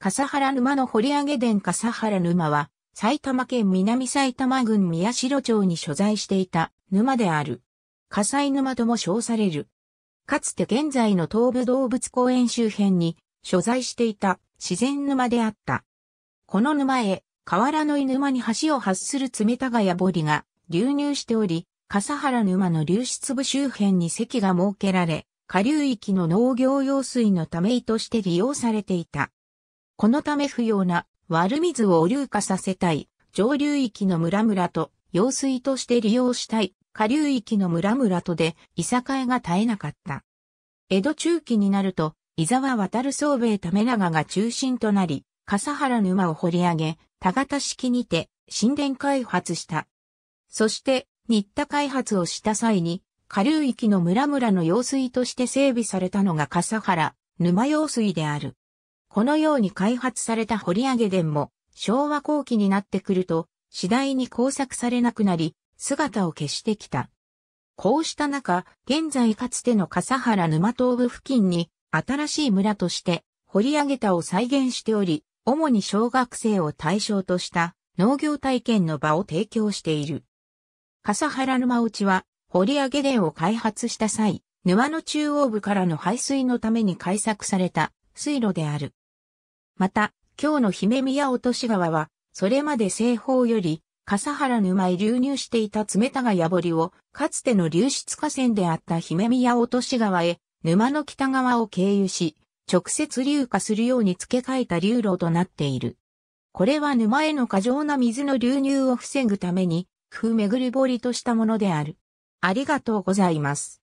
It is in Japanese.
笠原沼の掘上げ殿笠原沼は、埼玉県南埼玉郡宮代町に所在していた沼である。笠井沼とも称される。かつて現在の東武動物公園周辺に所在していた自然沼であった。この沼へ、河原の沼に橋を発する冷たがや堀が流入しており、笠原沼の流出部周辺に席が設けられ、下流域の農業用水のため井として利用されていた。このため不要な悪水を汚流化させたい、上流域の村々と、用水として利用したい、下流域の村々とで、いさかが絶えなかった。江戸中期になると、伊沢渡る総兵衛為長が中心となり、笠原沼を掘り上げ、田形式にて、神殿開発した。そして、新田開発をした際に、下流域の村々の用水として整備されたのが笠原、沼用水である。このように開発された掘上げ殿も昭和後期になってくると次第に工作されなくなり姿を消してきた。こうした中、現在かつての笠原沼東部付近に新しい村として掘り上げたを再現しており、主に小学生を対象とした農業体験の場を提供している。笠原沼内は掘り上げ殿を開発した際、沼の中央部からの排水のために開削された水路である。また、今日の姫宮落とし川は、それまで西方より、笠原沼へ流入していた冷たがやぼりを、かつての流出河川であった姫宮落とし川へ、沼の北側を経由し、直接流下するように付け替えた流路となっている。これは沼への過剰な水の流入を防ぐために、工夫巡り堀としたものである。ありがとうございます。